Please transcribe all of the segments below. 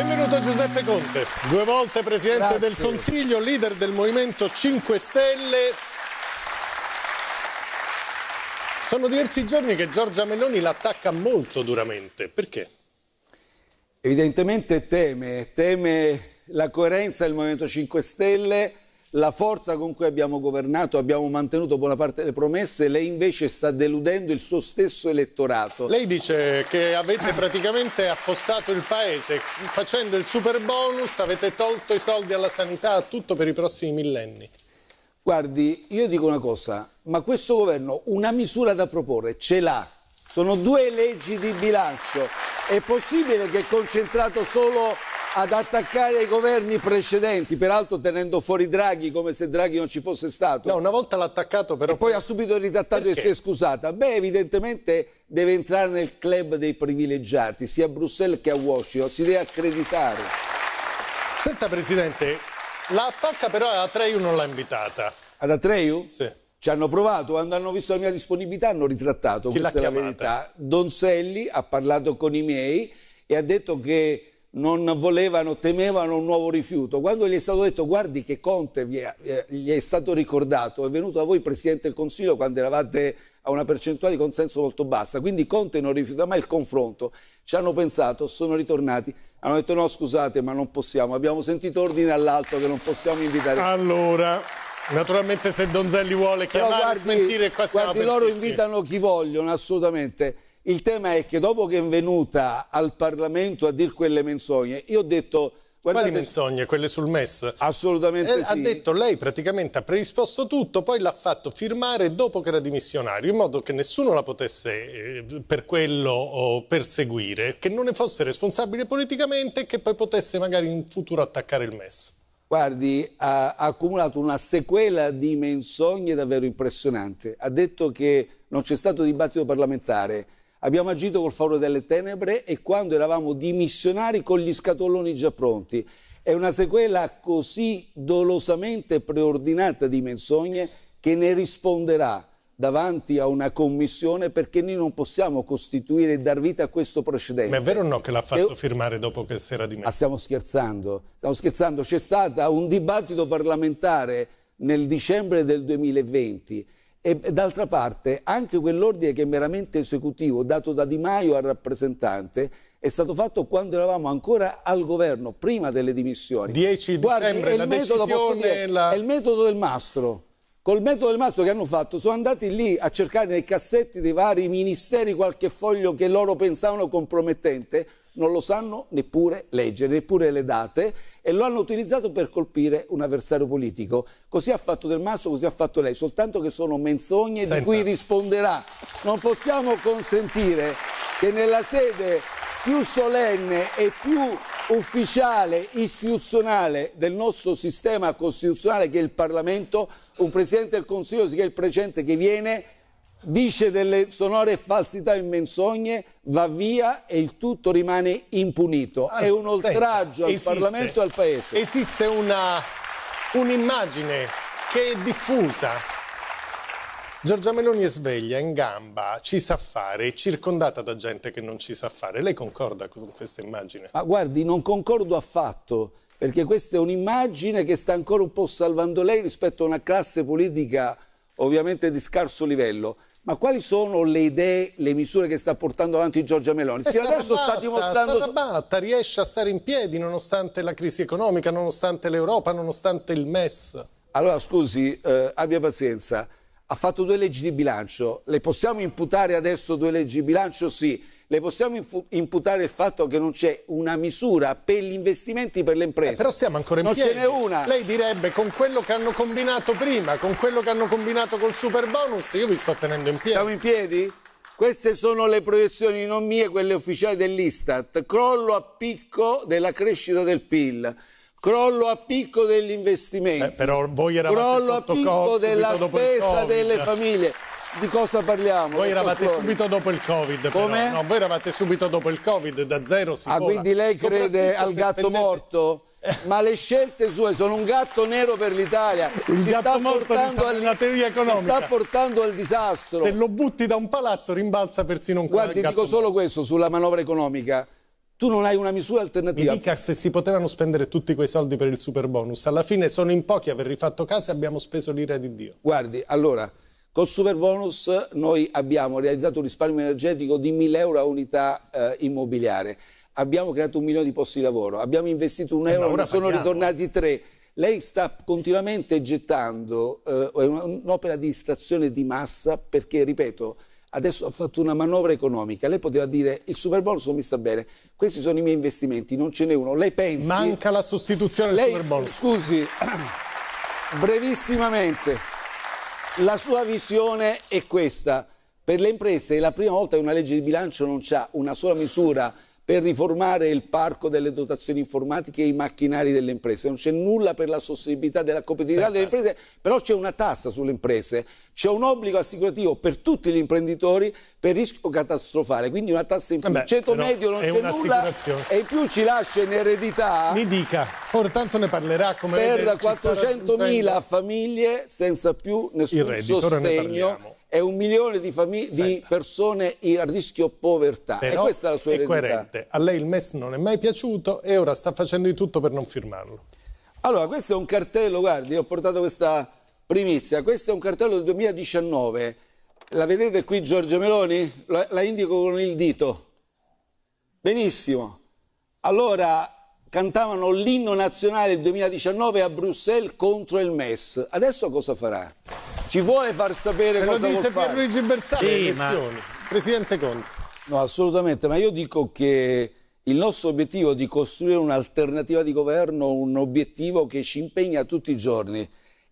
Benvenuto Giuseppe Conte, due volte Presidente Grazie. del Consiglio, leader del Movimento 5 Stelle. Sono diversi giorni che Giorgia Meloni l'attacca molto duramente. Perché? Evidentemente teme, teme la coerenza del Movimento 5 Stelle la forza con cui abbiamo governato, abbiamo mantenuto buona parte delle promesse, lei invece sta deludendo il suo stesso elettorato. Lei dice che avete praticamente affossato il paese, facendo il super bonus avete tolto i soldi alla sanità, tutto per i prossimi millenni. Guardi, io dico una cosa, ma questo governo una misura da proporre ce l'ha. Sono due leggi di bilancio. È possibile che concentrato solo ad attaccare i governi precedenti, peraltro tenendo fuori Draghi come se Draghi non ci fosse stato. No, una volta l'ha attaccato però... E poi ha subito ritattato Perché? e si è scusata. Beh, evidentemente deve entrare nel club dei privilegiati, sia a Bruxelles che a Washington, si deve accreditare. Senta Presidente, la attacca però ad Atreiu non l'ha invitata. Ad Atreiu? Sì. Ci hanno provato, quando hanno visto la mia disponibilità hanno ritrattato, Chi questa è la verità. Donzelli ha parlato con i miei e ha detto che non volevano, temevano un nuovo rifiuto. Quando gli è stato detto guardi che Conte è, eh, gli è stato ricordato, è venuto da voi Presidente del Consiglio quando eravate a una percentuale di consenso molto bassa, quindi Conte non rifiuta mai il confronto. Ci hanno pensato, sono ritornati, hanno detto no scusate ma non possiamo, abbiamo sentito ordine all'alto che non possiamo invitare. Allora, naturalmente se Donzelli vuole chiamare, guardi, smentire qua siamo Guardi, loro invitano chi vogliono assolutamente. Il tema è che dopo che è venuta al Parlamento a dire quelle menzogne, io ho detto... Guardate, Quali menzogne? Quelle sul MES? Assolutamente eh, sì. Ha detto lei praticamente ha predisposto tutto, poi l'ha fatto firmare dopo che era dimissionario, in modo che nessuno la potesse eh, per quello perseguire, che non ne fosse responsabile politicamente e che poi potesse magari in futuro attaccare il MES. Guardi, ha, ha accumulato una sequela di menzogne davvero impressionante. Ha detto che non c'è stato dibattito parlamentare, abbiamo agito col favore delle tenebre e quando eravamo dimissionari con gli scatoloni già pronti. È una sequela così dolosamente preordinata di menzogne che ne risponderà davanti a una commissione perché noi non possiamo costituire e dar vita a questo precedente. Ma è vero o no che l'ha fatto e... firmare dopo che si era dimesso? Ah, stiamo scherzando, stiamo scherzando. C'è stato un dibattito parlamentare nel dicembre del 2020 e, d'altra parte anche quell'ordine che è meramente esecutivo dato da Di Maio al rappresentante è stato fatto quando eravamo ancora al governo, prima delle dimissioni. 10 dicembre Guardi, la metodo, dire, la... è il metodo del mastro col metodo del mastro che hanno fatto sono andati lì a cercare nei cassetti dei vari ministeri qualche foglio che loro pensavano compromettente non lo sanno neppure leggere, neppure le date e lo hanno utilizzato per colpire un avversario politico. Così ha fatto Del Masso, così ha fatto lei, soltanto che sono menzogne Senta. di cui risponderà. Non possiamo consentire che nella sede più solenne e più ufficiale, istituzionale del nostro sistema costituzionale che è il Parlamento, un Presidente del Consiglio sia il Presidente che viene dice delle sonore falsità e menzogne, va via e il tutto rimane impunito. Ah, È un oltraggio senza, al esiste, Parlamento e al Paese. Esiste un'immagine che è diffusa Giorgia Meloni è sveglia, in gamba, ci sa fare, è circondata da gente che non ci sa fare. Lei concorda con questa immagine? Ma guardi, non concordo affatto, perché questa è un'immagine che sta ancora un po' salvando lei rispetto a una classe politica ovviamente di scarso livello. Ma quali sono le idee, le misure che sta portando avanti Giorgia Meloni? Sì, adesso batta, sta dimostrando... Starabatta, riesce a stare in piedi nonostante la crisi economica, nonostante l'Europa, nonostante il MES. Allora, scusi, eh, abbia pazienza ha fatto due leggi di bilancio, le possiamo imputare adesso due leggi di bilancio? Sì. Le possiamo imputare il fatto che non c'è una misura per gli investimenti per le eh, imprese. Eh, però siamo ancora in non piedi. Non ce n'è una. Lei direbbe con quello che hanno combinato prima, con quello che hanno combinato col super bonus, io vi sto tenendo in piedi. Siamo in piedi? Queste sono le proiezioni non mie, quelle ufficiali dell'Istat. Crollo a picco della crescita del PIL crollo a picco degli investimenti, eh, però voi eravate crollo a picco della spesa delle famiglie. Di cosa parliamo? Voi eravate Flori? subito dopo il Covid, Come? No, voi eravate subito dopo il Covid, da zero si Ah, vola. quindi lei crede al gatto spendete... morto? Eh. Ma le scelte sue sono un gatto nero per l'Italia. Il ci gatto morto di diciamo, una teoria economica. sta portando al disastro. Se lo butti da un palazzo rimbalza persino un Guardi, dico morto. solo questo sulla manovra economica tu non hai una misura alternativa. Mi dica se si potevano spendere tutti quei soldi per il super bonus. Alla fine sono in pochi aver rifatto casa e abbiamo speso l'ira di Dio. Guardi, allora, col super bonus noi abbiamo realizzato un risparmio energetico di 1000 euro a unità eh, immobiliare. Abbiamo creato un milione di posti di lavoro, abbiamo investito un eh, euro, ne sono ritornati tre. Lei sta continuamente gettando eh, un'opera di distrazione di massa perché, ripeto, adesso ha fatto una manovra economica, lei poteva dire il super bonus non mi sta bene, questi sono i miei investimenti, non ce n'è uno, lei pensa... Manca la sostituzione lei, del super bonus. Scusi, brevissimamente, la sua visione è questa, per le imprese è la prima volta che una legge di bilancio non ha una sola misura per riformare il parco delle dotazioni informatiche e i macchinari delle imprese. Non c'è nulla per la sostenibilità della competitività delle imprese, però c'è una tassa sulle imprese, c'è un obbligo assicurativo per tutti gli imprenditori per rischio catastrofale, quindi una tassa in più. Vabbè, ceto medio non c'è nulla e in più ci lascia in eredità. Mi dica, ora tanto ne parlerà come Per 400.000 famiglie senza più nessun reddito, sostegno è un milione di, di persone a rischio povertà. Però e questa è la sua eredità. È coerente. A lei il MES non è mai piaciuto e ora sta facendo di tutto per non firmarlo. Allora, questo è un cartello, guardi, ho portato questa primizia. Questo è un cartello del 2019. La vedete qui Giorgio Meloni? La, la indico con il dito. Benissimo. Allora, cantavano l'inno nazionale del 2019 a Bruxelles contro il MES. Adesso cosa farà? Ci vuole far sapere Se cosa vuol fare? lo disse Luigi Bersani sì, Ma... Presidente Conte. No, assolutamente, ma io dico che il nostro obiettivo di costruire un'alternativa di governo, un obiettivo che ci impegna tutti i giorni.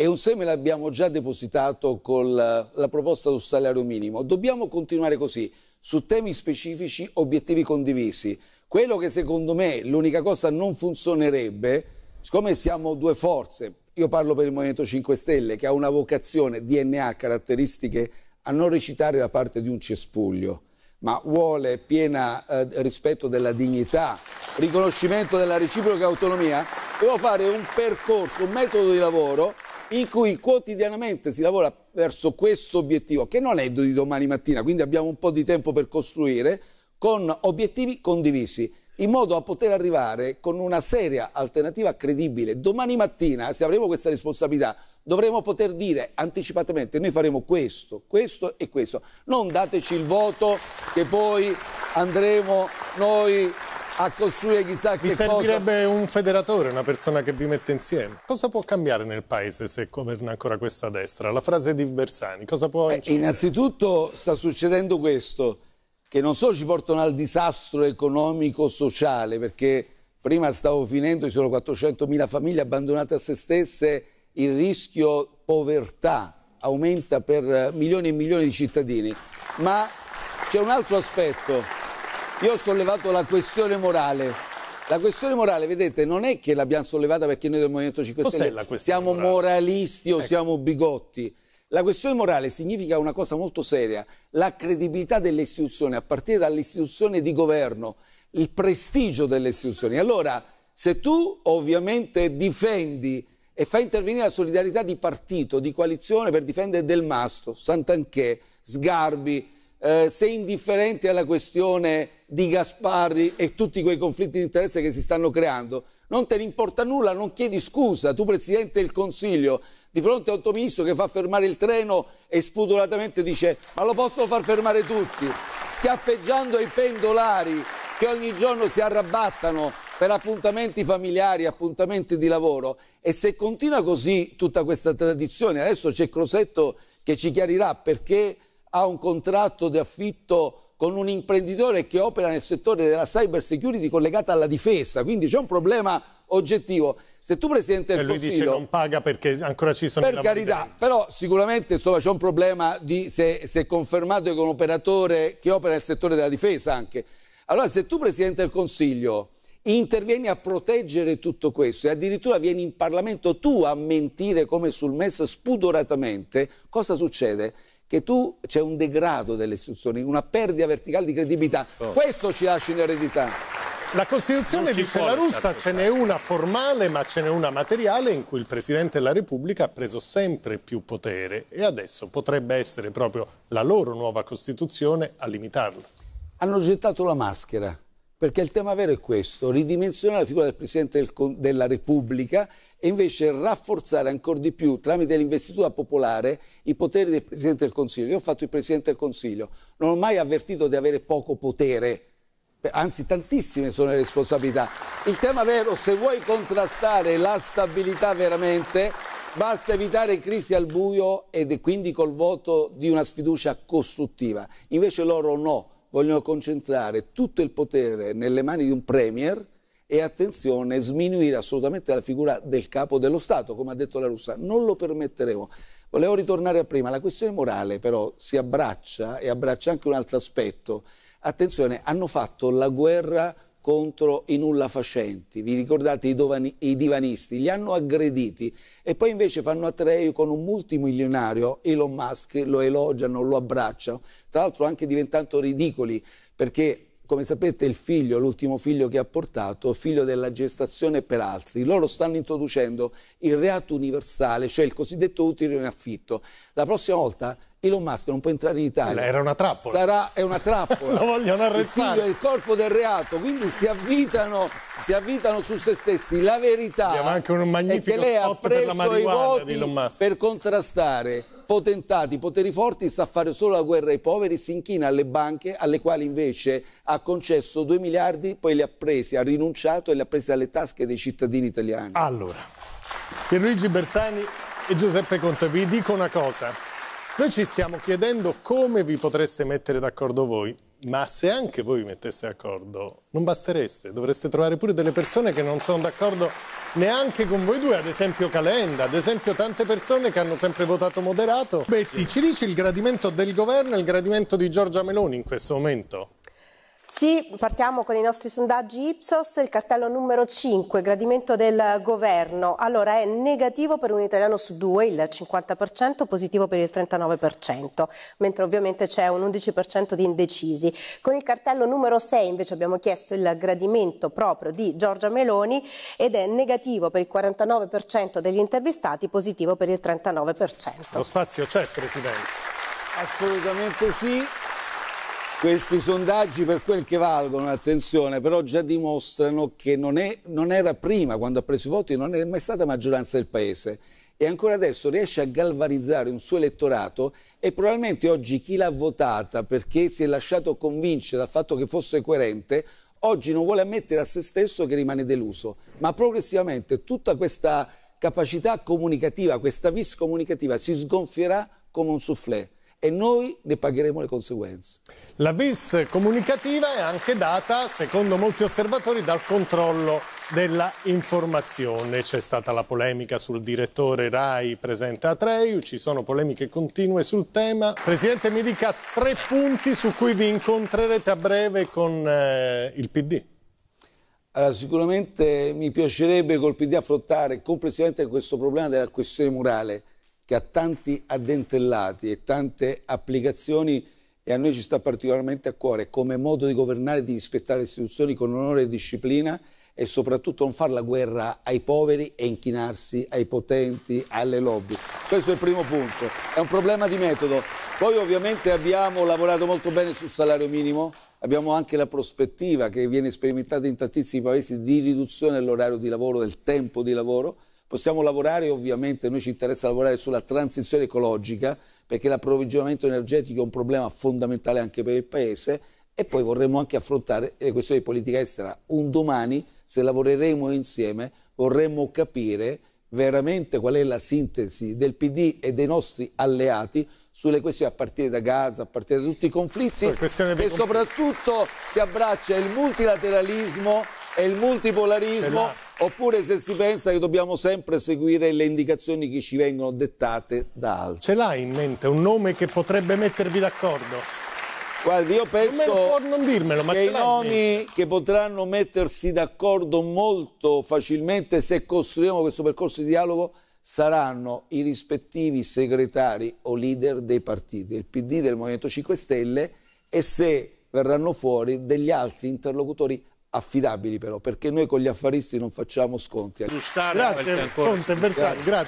E un seme l'abbiamo già depositato con la, la proposta sul salario minimo. Dobbiamo continuare così, su temi specifici, obiettivi condivisi. Quello che secondo me l'unica cosa non funzionerebbe, siccome siamo due forze, io parlo per il Movimento 5 Stelle, che ha una vocazione DNA, caratteristiche a non recitare la parte di un cespuglio, ma vuole piena eh, rispetto della dignità, riconoscimento della reciproca autonomia, devo fare un percorso, un metodo di lavoro in cui quotidianamente si lavora verso questo obiettivo, che non è di domani mattina, quindi abbiamo un po' di tempo per costruire, con obiettivi condivisi in modo da poter arrivare con una seria alternativa credibile. Domani mattina, se avremo questa responsabilità, dovremo poter dire anticipatamente noi faremo questo, questo e questo. Non dateci il voto che poi andremo noi a costruire chissà che cosa. Vi servirebbe un federatore, una persona che vi mette insieme. Cosa può cambiare nel paese se governa ancora questa destra? La frase di Bersani, cosa può... Beh, innanzitutto sta succedendo questo che non solo ci portano al disastro economico-sociale, perché prima stavo finendo, ci sono 400.000 famiglie abbandonate a se stesse, il rischio povertà aumenta per milioni e milioni di cittadini, ma c'è un altro aspetto. Io ho sollevato la questione morale. La questione morale, vedete, non è che l'abbiamo sollevata perché noi del Movimento 5 Stelle siamo morale? moralisti o ecco. siamo bigotti. La questione morale significa una cosa molto seria, la credibilità delle istituzioni, a partire dall'istituzione di governo, il prestigio delle istituzioni. Allora, se tu ovviamente difendi e fai intervenire la solidarietà di partito, di coalizione per difendere Del Masto, Sant'Anchè, Sgarbi, eh, sei indifferente alla questione di Gasparri e tutti quei conflitti di interesse che si stanno creando, non te ne importa nulla, non chiedi scusa. Tu, Presidente del Consiglio, di fronte a un tuo ministro che fa fermare il treno e spudoratamente dice ma lo possono far fermare tutti, schiaffeggiando i pendolari che ogni giorno si arrabattano per appuntamenti familiari, appuntamenti di lavoro. E se continua così tutta questa tradizione, adesso c'è Crosetto che ci chiarirà perché ha un contratto di affitto con un imprenditore che opera nel settore della cyber security collegata alla difesa, quindi c'è un problema oggettivo. Se tu Presidente del e lui Consiglio... dice non paga perché ancora ci sono... Per carità, dentro. però sicuramente insomma, c'è un problema di se, se confermato che un operatore che opera nel settore della difesa anche. Allora se tu Presidente del Consiglio intervieni a proteggere tutto questo e addirittura vieni in Parlamento tu a mentire come sul MES spudoratamente, cosa succede? che tu c'è un degrado delle istituzioni, una perdita verticale di credibilità. Oh. Questo ci lascia in eredità. La Costituzione dice la russa, ce n'è una formale ma ce n'è una materiale in cui il Presidente della Repubblica ha preso sempre più potere e adesso potrebbe essere proprio la loro nuova Costituzione a limitarlo. Hanno gettato la maschera, perché il tema vero è questo, ridimensionare la figura del Presidente del, della Repubblica e invece rafforzare ancora di più tramite l'investitura popolare i poteri del Presidente del Consiglio. Io ho fatto il Presidente del Consiglio, non ho mai avvertito di avere poco potere, anzi tantissime sono le responsabilità. Il tema vero, se vuoi contrastare la stabilità veramente, Basta evitare crisi al buio e quindi col voto di una sfiducia costruttiva. Invece loro no, vogliono concentrare tutto il potere nelle mani di un premier e attenzione, sminuire assolutamente la figura del capo dello Stato, come ha detto la russa, non lo permetteremo. Volevo ritornare a prima, la questione morale però si abbraccia e abbraccia anche un altro aspetto. Attenzione, hanno fatto la guerra contro i nulla facenti, vi ricordate i, dovani, i, divanisti, li hanno aggrediti e poi invece fanno a Treu con un multimilionario, Elon Musk, lo elogiano, lo abbracciano, tra l'altro anche diventando ridicoli perché come sapete il figlio, l'ultimo figlio che ha portato, figlio della gestazione per altri, loro stanno introducendo il reato universale, cioè il cosiddetto utile in affitto. La prossima volta Elon Musk non può entrare in Italia. Era una trappola. Sarà, è una trappola. Lo vogliono arrestare. Il figlio è il corpo del reato, quindi si avvitano, si avvitano su se stessi. La verità è che lei ha preso i voti per contrastare potentati, poteri forti, sa fare solo la guerra ai poveri, si inchina alle banche alle quali invece ha concesso 2 miliardi, poi li ha presi, ha rinunciato e li ha presi dalle tasche dei cittadini italiani. Allora, Pierluigi Bersani e Giuseppe Conte, vi dico una cosa. Noi ci stiamo chiedendo come vi potreste mettere d'accordo voi, ma se anche voi vi metteste d'accordo non bastereste, dovreste trovare pure delle persone che non sono d'accordo neanche con voi due, ad esempio Calenda, ad esempio tante persone che hanno sempre votato moderato. Betty, ci dici il gradimento del governo e il gradimento di Giorgia Meloni in questo momento? Sì, partiamo con i nostri sondaggi Ipsos, il cartello numero 5, gradimento del governo. Allora è negativo per un italiano su due, il 50%, positivo per il 39%, mentre ovviamente c'è un 11% di indecisi. Con il cartello numero 6 invece abbiamo chiesto il gradimento proprio di Giorgia Meloni ed è negativo per il 49% degli intervistati, positivo per il 39%. Lo spazio c'è, Presidente. Assolutamente sì. Questi sondaggi per quel che valgono, attenzione, però già dimostrano che non, è, non, era prima, quando ha preso i voti, non è mai stata maggioranza del Paese e ancora adesso riesce a galvanizzare un suo elettorato e probabilmente oggi chi l'ha votata perché si è lasciato convincere dal fatto che fosse coerente, oggi non vuole ammettere a se stesso che rimane deluso, ma progressivamente tutta questa capacità comunicativa, questa vis comunicativa si sgonfierà come un soufflé e noi ne pagheremo le conseguenze. La vis comunicativa è anche data, secondo molti osservatori, dal controllo della informazione. C'è stata la polemica sul direttore Rai presente a Treiu, ci sono polemiche continue sul tema. Presidente, mi dica tre punti su cui vi incontrerete a breve con eh, il PD. Allora, sicuramente mi piacerebbe col PD affrontare complessivamente questo problema della questione morale che ha tanti addentellati e tante applicazioni e a noi ci sta particolarmente a cuore come modo di governare e di rispettare le istituzioni con onore e disciplina e soprattutto non fare la guerra ai poveri e inchinarsi ai potenti, alle lobby. Questo è il primo punto, è un problema di metodo. Poi ovviamente abbiamo lavorato molto bene sul salario minimo, abbiamo anche la prospettiva che viene sperimentata in tantissimi paesi di riduzione dell'orario di lavoro, del tempo di lavoro, Possiamo lavorare, ovviamente, noi ci interessa lavorare sulla transizione ecologica, perché l'approvvigionamento energetico è un problema fondamentale anche per il Paese, e poi vorremmo anche affrontare le questioni di politica estera. Un domani, se lavoreremo insieme, vorremmo capire veramente qual è la sintesi del PD e dei nostri alleati sulle questioni a partire da Gaza, a partire da tutti i conflitti e soprattutto si abbraccia il multilateralismo è il multipolarismo, oppure se si pensa che dobbiamo sempre seguire le indicazioni che ci vengono dettate da altri. Ce l'hai in mente un nome che potrebbe mettervi d'accordo? Guardi, io penso non dirmelo, che i nomi che potranno mettersi d'accordo molto facilmente se costruiamo questo percorso di dialogo saranno i rispettivi segretari o leader dei partiti, del PD del Movimento 5 Stelle e se verranno fuori degli altri interlocutori affidabili però, perché noi con gli affaristi non facciamo sconti. Giustare grazie Conte Bersani, grazie.